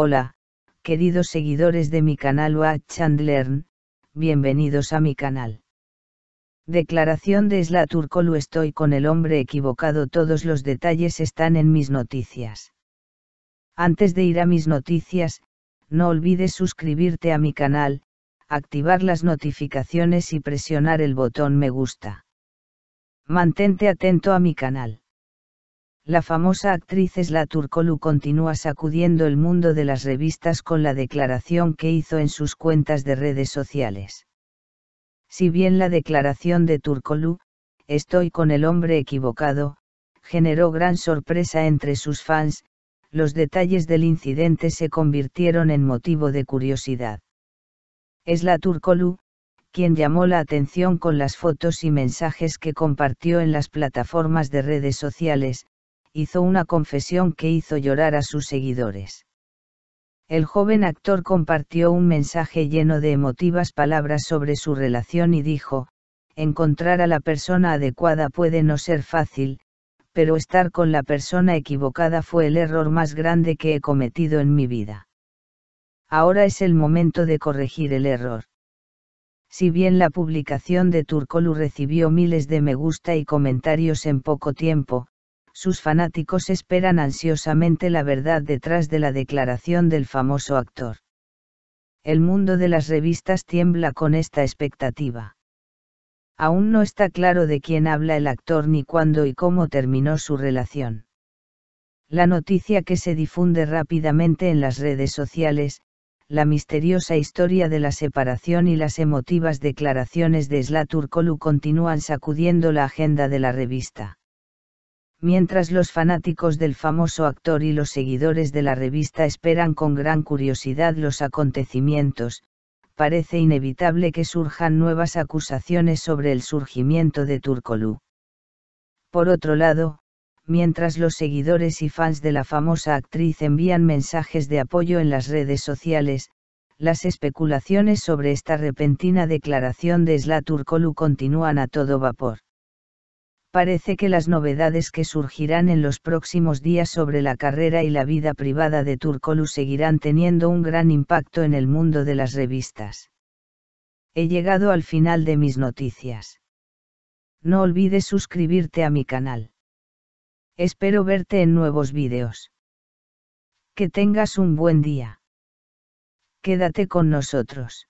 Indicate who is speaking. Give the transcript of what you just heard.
Speaker 1: Hola, queridos seguidores de mi canal Watch and Learn, bienvenidos a mi canal. Declaración de Isla Turcolu Estoy con el hombre equivocado Todos los detalles están en mis noticias. Antes de ir a mis noticias, no olvides suscribirte a mi canal, activar las notificaciones y presionar el botón me gusta. Mantente atento a mi canal la famosa actriz Esla Turkolu continúa sacudiendo el mundo de las revistas con la declaración que hizo en sus cuentas de redes sociales. Si bien la declaración de Turkolu, estoy con el hombre equivocado, generó gran sorpresa entre sus fans, los detalles del incidente se convirtieron en motivo de curiosidad. Esla Turkolu, quien llamó la atención con las fotos y mensajes que compartió en las plataformas de redes sociales, hizo una confesión que hizo llorar a sus seguidores. El joven actor compartió un mensaje lleno de emotivas palabras sobre su relación y dijo, encontrar a la persona adecuada puede no ser fácil, pero estar con la persona equivocada fue el error más grande que he cometido en mi vida. Ahora es el momento de corregir el error. Si bien la publicación de Turcolu recibió miles de me gusta y comentarios en poco tiempo, sus fanáticos esperan ansiosamente la verdad detrás de la declaración del famoso actor. El mundo de las revistas tiembla con esta expectativa. Aún no está claro de quién habla el actor ni cuándo y cómo terminó su relación. La noticia que se difunde rápidamente en las redes sociales, la misteriosa historia de la separación y las emotivas declaraciones de Slaturkolu continúan sacudiendo la agenda de la revista mientras los fanáticos del famoso actor y los seguidores de la revista esperan con gran curiosidad los acontecimientos, parece inevitable que surjan nuevas acusaciones sobre el surgimiento de Turcolú. Por otro lado, mientras los seguidores y fans de la famosa actriz envían mensajes de apoyo en las redes sociales, las especulaciones sobre esta repentina declaración de Sla Turcolu continúan a todo vapor parece que las novedades que surgirán en los próximos días sobre la carrera y la vida privada de Turkolu seguirán teniendo un gran impacto en el mundo de las revistas. He llegado al final de mis noticias. No olvides suscribirte a mi canal. Espero verte en nuevos vídeos. Que tengas un buen día. Quédate con nosotros.